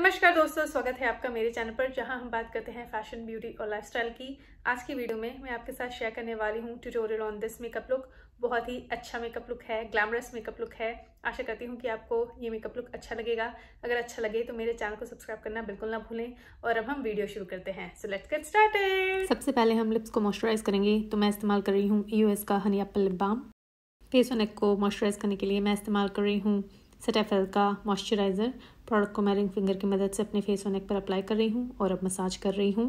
नमस्कार दोस्तों स्वागत है आपका मेरे चैनल पर जहां हम बात करते हैं फैशन ब्यूटी और लाइफस्टाइल की आज की वीडियो में मैं आपके साथ शेयर करने वाली हूं tutorial on this makeup look बहुत ही अच्छा मेकअप लुक है ग्लैमरस मेकअप लुक है आशा करती हूं कि आपको ये मेकअप लुक अच्छा लगेगा अगर अच्छा लगे तो मेरे चैनल को सब्सक्राइब करना बिल्कुल ना भूलें और अब हम वीडियो शुरू करते हैं सो लेट्स गेट स्टार्ट सबसे पहले हम लिप्स को मॉइस्चराइज करेंगे तो मैं इस्तेमाल कर रही हूँ यूएस का honey apple lip balm face और नेक को मॉइस्चराइज करने के लिए मैं इस्तेमाल कर रही हूँ सेटाफेल का मॉइस्चराइज़र प्रोडक्ट को मैं रिंग फिंगर की मदद से अपने फेस और नेक पर अप्लाई कर रही हूँ और अब मसाज कर रही हूँ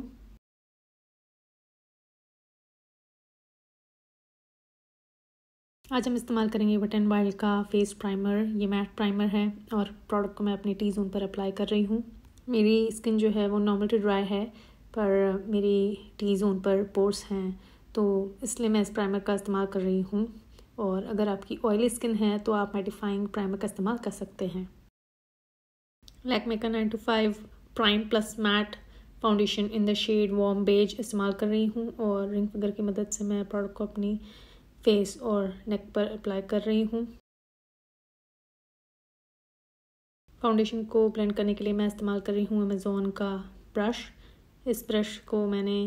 आज हम इस्तेमाल करेंगे वट एंड वाइल्ड का फेस प्राइमर ये मैट प्राइमर है और प्रोडक्ट को मैं अपनी टी जोन पर अप्लाई कर रही हूँ मेरी स्किन जो है वो नॉर्मल टू ड्राई है पर मेरी टी जोन पर पोर्स हैं तो इसलिए मैं इस प्राइमर का इस्तेमाल कर रही हूँ और अगर आपकी ऑयली स्किन है तो आप मेडिफाइंग प्राइमर का इस्तेमाल कर सकते हैं लैक का nine to five prime plus matte foundation in the shade warm beige इस्तेमाल कर रही हूँ और रिंग फिंगर की मदद से मैं प्रोडक्ट को अपनी फेस और नेक पर अप्लाई कर रही हूँ फाउंडेशन को ब्लेंड करने के लिए मैं इस्तेमाल कर रही हूँ अमेज़ोन का ब्रश इस ब्रश को मैंने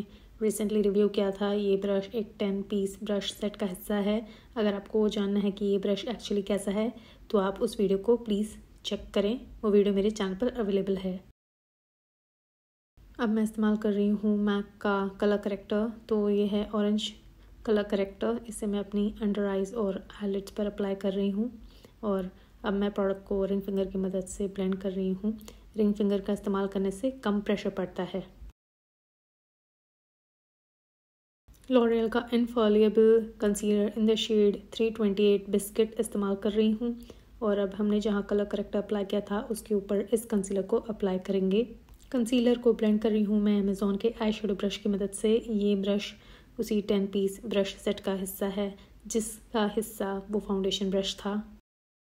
रिसेंटली रिव्यू किया था ये ब्रश एक टेन पीस ब्रश सेट का हिस्सा है अगर आपको जानना है कि ये ब्रश एक्चुअली कैसा है तो आप उस वीडियो को प्लीज़ चेक करें वो वीडियो मेरे चैनल पर अवेलेबल है अब मैं इस्तेमाल कर रही हूँ मैक का कलर करेक्टर तो ये है ऑरेंज कलर करेक्टर इसे मैं अपनी अंडर आइज़ और हाईलाइट्स पर अप्लाई कर रही हूँ और अब मैं प्रोडक्ट को रिंग फिंगर की मदद से ब्लेंड कर रही हूँ रिंग फिंगर का इस्तेमाल करने से कम प्रेशर पड़ता है लॉरियल का infallible concealer in the shade 328 biscuit इस्तेमाल कर रही हूँ और अब हमने जहाँ कलर करेक्ट अप्लाई किया था उसके ऊपर इस कंसीलर को अप्लाई करेंगे कंसीलर को ब्लेंड कर रही हूँ मैं अमेज़ोन के आई शेडो ब्रश की मदद से ये ब्रश उसी टेन पीस ब्रश सेट का हिस्सा है जिसका हिस्सा वो फाउंडेशन ब्रश था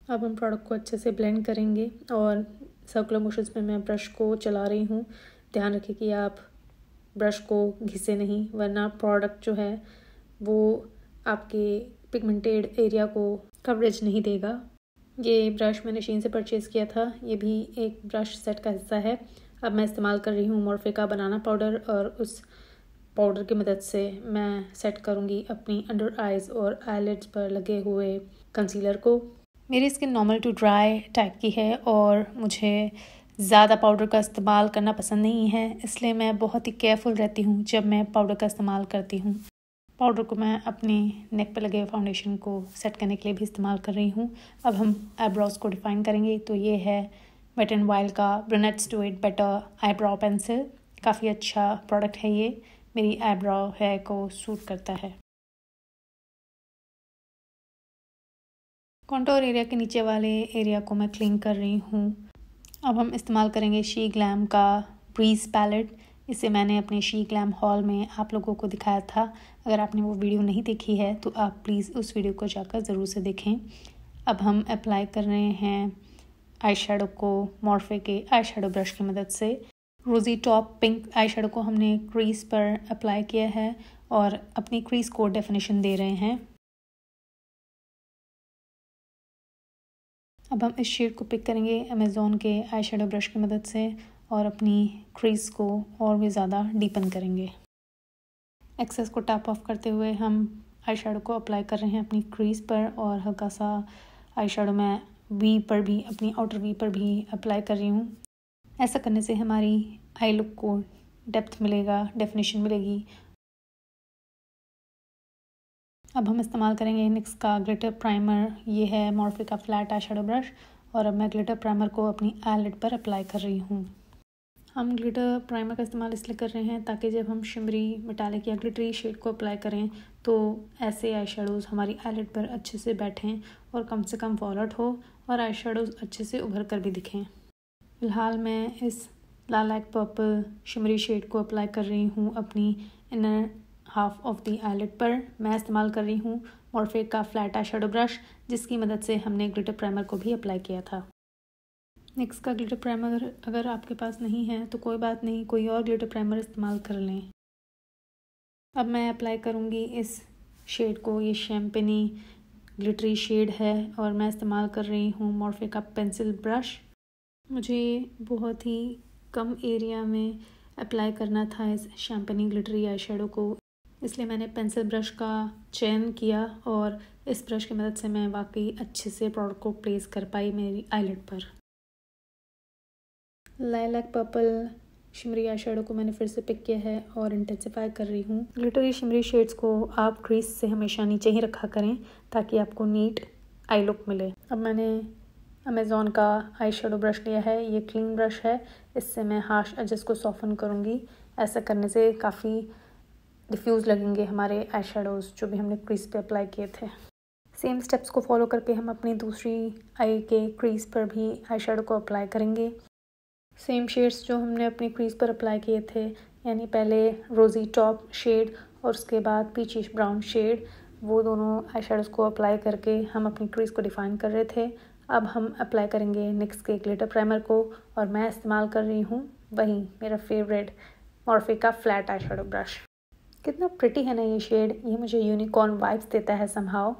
अब हम प्रोडक्ट को अच्छे से ब्लेंड करेंगे और सर्कुलर मोशन में मैं ब्रश को चला रही हूँ ध्यान रखें कि आप ब्रश को घिसे नहीं वरना प्रोडक्ट जो है वो आपके पिगमेंटेड एरिया को कवरेज नहीं देगा ये ब्रश मैंने शीन से परचेज़ किया था ये भी एक ब्रश सेट का हिस्सा है अब मैं इस्तेमाल कर रही हूँ का बनाना पाउडर और उस पाउडर की मदद से मैं सेट करूँगी अपनी अंडर आइज़ और आईलेट्स पर लगे हुए कंसीलर को मेरी skin normal to dry type की है और मुझे ज़्यादा पाउडर का इस्तेमाल करना पसंद नहीं है इसलिए मैं बहुत ही केयरफुल रहती हूँ जब मैं पाउडर का इस्तेमाल करती हूँ पाउडर को मैं अपने नेक पे लगे फाउंडेशन को सेट करने के लिए भी इस्तेमाल कर रही हूँ अब हम आईब्रोज को डिफाइन करेंगे तो ये है वेट एंड वाइल्ड का brunettes do it better eyebrow pencil काफ़ी अच्छा प्रोडक्ट है ये मेरी आईब्रो है को सूट करता है कॉन्टोर एरिया के नीचे वाले एरिया को मैं क्लीन कर रही हूँ अब हम इस्तेमाल करेंगे शी ग्लैम का ब्रीज पैलेट इसे मैंने अपने शी क्लैम हॉल में आप लोगों को दिखाया था अगर आपने वो वीडियो नहीं देखी है तो आप प्लीज़ उस वीडियो को जाकर ज़रूर से देखें अब हम अप्लाई कर रहे हैं आई को मॉर्फे के आई ब्रश की मदद से रोज़ी टॉप पिंक आई को हमने क्रीज पर अप्लाई किया है और अपनी क्रीज को डेफिनेशन दे रहे हैं अब हम इस शेड को पिक करेंगे अमेज़ोन के आई ब्रश की मदद से और अपनी क्रीज को और भी ज़्यादा डीपन करेंगे एक्सेस को टैप ऑफ करते हुए हम आई को अप्लाई कर रहे हैं अपनी क्रीज पर और हल्का सा आई मैं वी पर भी अपनी आउटर वी पर भी अप्लाई कर रही हूँ ऐसा करने से हमारी आई लुक को डेप्थ मिलेगा डेफिनेशन मिलेगी अब हम इस्तेमाल करेंगे निक्स का ग्लिटर प्राइमर ये है मॉर्फी का फ्लैट आई ब्रश और अब मैं ग्लिटर प्राइमर को अपनी आईलेट पर अप्लाई कर रही हूँ हम ग्लिटर प्राइमर का इस्तेमाल इसलिए कर रहे हैं ताकि जब हम शिमरी मेटालिक या ग्लिटरी शेड को अप्लाई करें तो ऐसे आई शेडोज़ हमारी आईलेट पर अच्छे से बैठें और कम से कम फॉलआउट हो और आई शेडोज़ अच्छे से उभर कर भी दिखें फ़िलहाल मैं इस लाल एक पर्पल शिमरी शेड को अप्लाई कर रही हूँ अपनी inner half of the eyelid पर मैं इस्तेमाल कर रही हूँ मॉर्फे का फ्लैट आई शेडो ब्रश जिसकी मदद से हमने ग्लिटर प्राइमर को भी अप्लाई किया था नेक्स्ट का ग्लिटर प्राइमर अगर, अगर आपके पास नहीं है तो कोई बात नहीं कोई और ग्लिटर प्राइमर इस्तेमाल कर लें अब मैं अप्लाई करूँगी इस शेड को ये शैम्पनी ग्लिटरी शेड है और मैं इस्तेमाल कर रही हूँ मॉर्फे का पेंसिल ब्रश मुझे बहुत ही कम एरिया में अप्लाई करना था इस शैम्पनी ग्लिटरी आई को इसलिए मैंने पेंसिल ब्रश का चयन किया और इस ब्रश की मदद से मैं वाकई अच्छे से प्रोडक्ट को प्लेस कर पाई मेरी आईलेट पर lilac purple shimmery eye shadow को मैंने फिर से पिक किया है और इंटेंसिफाई कर रही हूँ लिटरी शिमरी शेड्स को आप क्रीज से हमेशा नीचे ही रखा करें ताकि आपको नीट आई लुक मिले अब मैंने अमेज़ोन का आई शेडो ब्रश लिया है ये क्लीन ब्रश है इससे मैं हाश एडजस्ट को सॉफन करूँगी ऐसा करने से काफ़ी डिफ्यूज़ लगेंगे हमारे आई शेडोज़ जो भी हमने क्रीज पे अप्लाई किए थे सेम स्टेप्स को फॉलो करके हम अपनी दूसरी आई के क्रीज पर भी आई शेडो को अप्लाई करेंगे सेम शेड्स जो हमने अपनी क्रीज पर अप्लाई किए थे यानी पहले रोज़ी टॉप शेड और उसके बाद पीचिश ब्राउन शेड वो दोनों आई को अप्लाई करके हम अपनी क्रीज को डिफ़ाइन कर रहे थे अब हम अप्लाई करेंगे निक्स के ग्लिटर प्राइमर को और मैं इस्तेमाल कर रही हूँ वही मेरा फेवरेट मॉर्फे का फ्लैट आई ब्रश कितना प्रिटी है ना ये शेड ये मुझे यूनिकॉर्न वाइब्स देता है सम्हाव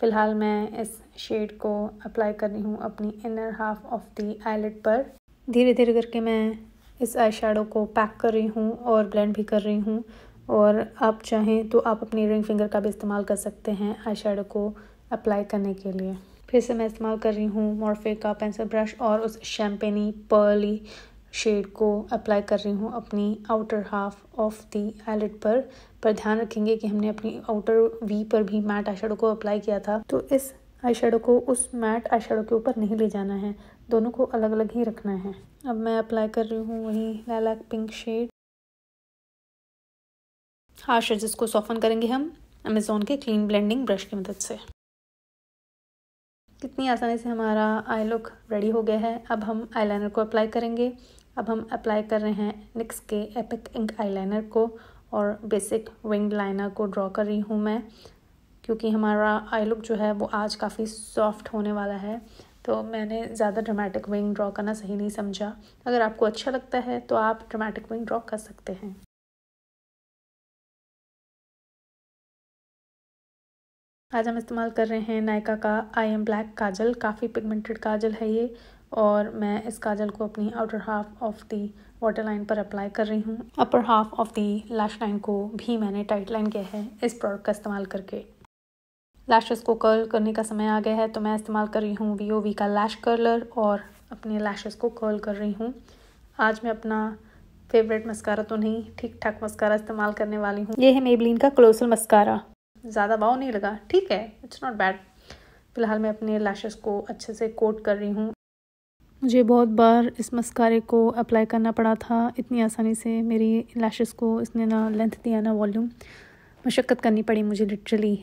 फ़िलहाल मैं इस शेड को अप्लाई कर रही हूँ अपनी inner half of the eyelid पर धीरे धीरे करके मैं इस आई को पैक कर रही हूँ और ब्लेंड भी कर रही हूँ और आप चाहें तो आप अपनी रिंग फिंगर का भी इस्तेमाल कर सकते हैं आई को अप्लाई करने के लिए फिर से मैं इस्तेमाल कर रही हूँ मॉर्फे का पेंसिल ब्रश और उस शैम्पेनी पर्ली शेड को अप्लाई कर रही हूँ अपनी outer half of the eyelid पर पर ध्यान रखेंगे कि हमने अपनी आउटर वी पर भी मैट आई को अप्लाई किया था तो इस आई को उस मैट आई के ऊपर नहीं ले जाना है दोनों को अलग अलग ही रखना है अब मैं अप्लाई कर रही हूँ वही lilac pink shade harsh edges को सॉफन करेंगे हम अमेज़ोन के क्लीन ब्लेंडिंग ब्रश की मदद से कितनी आसानी से हमारा आई लुक रेडी हो गया है अब हम आईलाइनर को अप्लाई करेंगे अब हम अप्लाई कर रहे हैं निक्स के एपिक इंक आईलाइनर को और बेसिक विंग लाइनर को ड्रॉ कर रही हूँ मैं क्योंकि हमारा आई लुक जो है वो आज काफ़ी सॉफ्ट होने वाला है तो मैंने ज़्यादा ड्रामेटिक विंग ड्रॉ करना सही नहीं समझा अगर आपको अच्छा लगता है तो आप ड्रामेटिक विंग ड्रॉ कर सकते हैं आज हम इस्तेमाल कर रहे हैं नायका का आई एम ब्लैक काजल काफ़ी पिगमेंटेड काजल है ये और मैं इस काजल को अपनी outer half of the water line पर अप्लाई कर रही हूँ upper half of the lash line को भी मैंने टाइट लाइन किया है इस प्रोडक्ट का इस्तेमाल करके लैशेस को कर्ल करने का समय आ गया है तो मैं इस्तेमाल कर रही हूँ वी ओ वी का लैश कर्लर और अपने लैशेस को कर्ल कर रही हूँ आज मैं अपना फेवरेट मस्कारा तो नहीं ठीक ठाक मस्कारा इस्तेमाल करने वाली हूँ ये है मेबलिन का क्लोसल मस्कारा ज़्यादा भाव नहीं लगा ठीक है इट्स नॉट बैड फ़िलहाल मैं अपने लैशेस को अच्छे से कोट कर रही हूँ मुझे बहुत बार इस मस्कारे को अप्लाई करना पड़ा था इतनी आसानी से मेरी लैशेस को इसने ना लेंथ दिया ना वॉल्यूम मशक्क़त करनी पड़ी मुझे लिटरली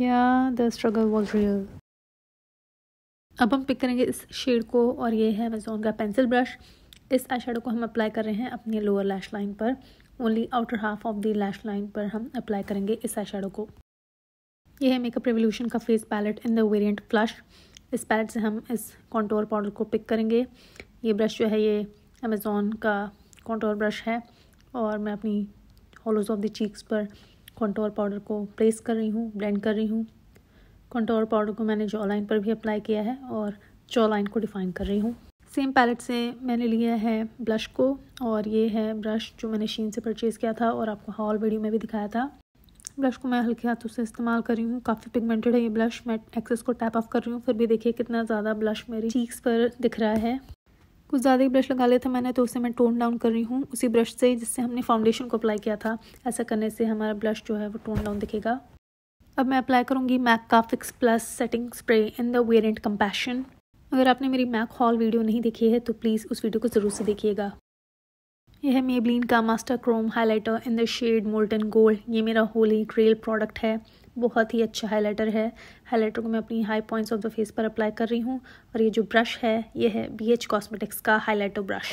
या द स्ट्रगल वॉज रियल अब हम पिक करेंगे इस शेड को और ये है अमेजोन का पेंसिल ब्रश इस आई को हम अप्लाई कर रहे हैं अपनी लोअर लैश लाइन पर only outer half of the lash line पर हम अप्लाई करेंगे इस आई को यह है मेकअप रेवोल्यूशन का face palette in the variant flush इस पैलेट से हम इस कॉन्टोर पाउडर को पिक करेंगे ये ब्रश जो है ये अमेज़ोन का कॉन्टोर ब्रश है और मैं अपनी हॉलोज ऑफ द चीक्स पर कंटोर पाउडर को प्लेस कर रही हूँ ब्लेंड कर रही हूँ कंटोर पाउडर को मैंने जॉ लाइन पर भी अप्लाई किया है और जॉ लाइन को डिफ़ाइन कर रही हूँ सेम पैलेट से मैंने लिया है ब्लश को और ये है ब्रश जो मैंने शीन से परचेज़ किया था और आपको हॉल वीडियो में भी दिखाया था ब्रश को मैं हल्के हाथों से इस्तेमाल कर रही हूँ काफ़ी पिगमेंटेड है ये ब्लश मैं एक्सेस को टैप ऑफ कर रही हूँ फिर भी देखिए कितना ज़्यादा ब्लश मेरी चीक्स पर दिख रहा है कुछ ज़्यादा ही ब्रश लगा लिया था मैंने तो उसे मैं टोन डाउन कर रही हूँ उसी ब्रश से जिससे हमने फाउंडेशन को अप्लाई किया था ऐसा करने से हमारा ब्लश जो है वो टोन डाउन दिखेगा अब मैं अप्लाई करूँगी मैक का fix plus setting spray in the variant compassion अगर आपने मेरी मैक हॉल वीडियो नहीं देखी है तो प्लीज़ उस वीडियो को ज़रूर से देखिएगा यह है मेबलिन का master chrome highlighter in the shade molten gold ये मेरा होली ग्रेल प्रोडक्ट है बहुत ही अच्छा हाइलाइटर है हाइलाइटर को मैं अपनी high points of the face पर अप्लाई कर रही हूँ और ये जो ब्रश है ये है बी एच कॉस्मेटिक्स का हाइलाइटर ब्रश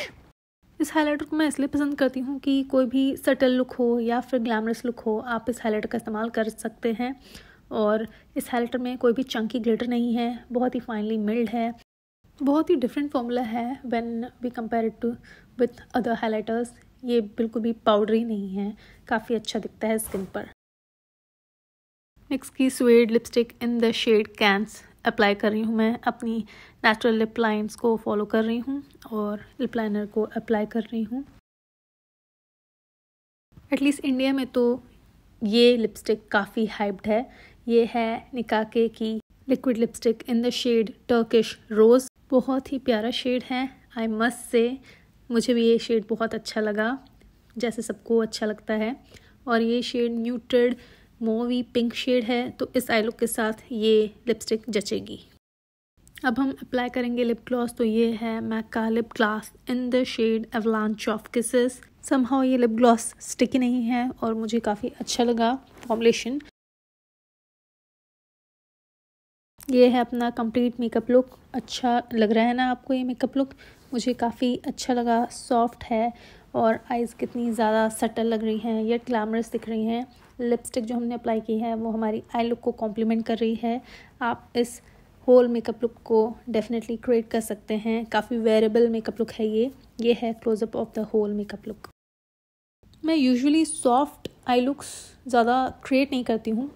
इस हाइलाइटर को मैं इसलिए पसंद करती हूँ कि कोई भी सटल लुक हो या फिर ग्लैमरस लुक हो आप इस हाइलाइटर का इस्तेमाल कर सकते हैं और इस हाइलाइटर में कोई भी चंकी ग्लिटर नहीं है बहुत ही फाइनली मिल्ड है बहुत ही डिफरेंट फॉर्मूला है when we compare to with other highlighters ये बिल्कुल भी पाउडरी नहीं है काफ़ी अच्छा दिखता है स्किन पर नेक्स्ट की suede lipstick in the shade Cannes apply कर रही हूँ मैं अपनी नेचुरल लिप लाइन्स को फॉलो कर रही हूँ और लिप लाइनर को अप्लाई कर रही हूँ एटलीस्ट इंडिया में तो ये लिपस्टिक काफ़ी हाइप्ड है ये है निकाके की liquid lipstick in the shade Turkish rose बहुत ही प्यारा शेड है आई मस्ट से मुझे भी ये शेड बहुत अच्छा लगा जैसे सबको अच्छा लगता है और ये shade neutral mauvey pink shade है तो इस आई लुक के साथ ये लिपस्टिक जचेगी अब हम अप्लाई करेंगे लिप ग्लॉस तो ये है मैक का lip glass in the shade avalanche of kisses समहा ये लिप ग्लॉस स्टिकी नहीं है और मुझे काफ़ी अच्छा लगा फॉर्मलेशन ये है अपना कंप्लीट मेकअप लुक अच्छा लग रहा है ना आपको ये मेकअप लुक मुझे काफ़ी अच्छा लगा सॉफ्ट है और आइज़ कितनी ज़्यादा सटल लग रही हैं या ग्लैमरस दिख रही हैं लिपस्टिक जो हमने अप्लाई की है वो हमारी आई लुक को कॉम्प्लीमेंट कर रही है आप इस होल मेकअप लुक को डेफिनेटली क्रिएट कर सकते हैं काफ़ी वेरेबल मेकअप लुक है ये ये है close up of the whole makeup look मैं यूजुअली सॉफ्ट आई लुक्स ज़्यादा क्रिएट नहीं करती हूँ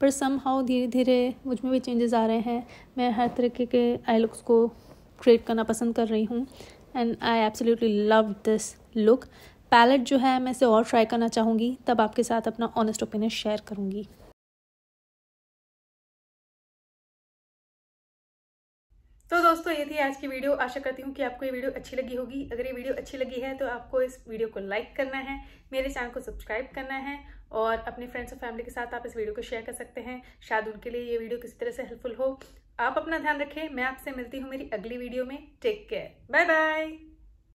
पर सम हाउ धीरे धीरे मुझ में भी चेंजेस आ रहे हैं मैं हर तरीके के आई लुक्स को क्रिएट करना पसंद कर रही हूँ and I absolutely love this look palette जो है मैं इसे और ट्राई करना चाहूँगी तब आपके साथ अपना ऑनेस्ट ओपिनियन शेयर करूँगी तो दोस्तों ये थी आज की वीडियो आशा करती हूँ कि आपको ये वीडियो अच्छी लगी होगी अगर ये वीडियो अच्छी लगी है तो आपको इस वीडियो को लाइक करना है मेरे चैनल को सब्सक्राइब करना है और अपने फ्रेंड्स और फैमिली के साथ आप इस वीडियो को शेयर कर सकते हैं शायद उनके लिए ये वीडियो किसी तरह से हेल्पफुल हो आप अपना ध्यान रखें मैं आपसे मिलती हूँ मेरी अगली वीडियो में टेक केयर बाय बाय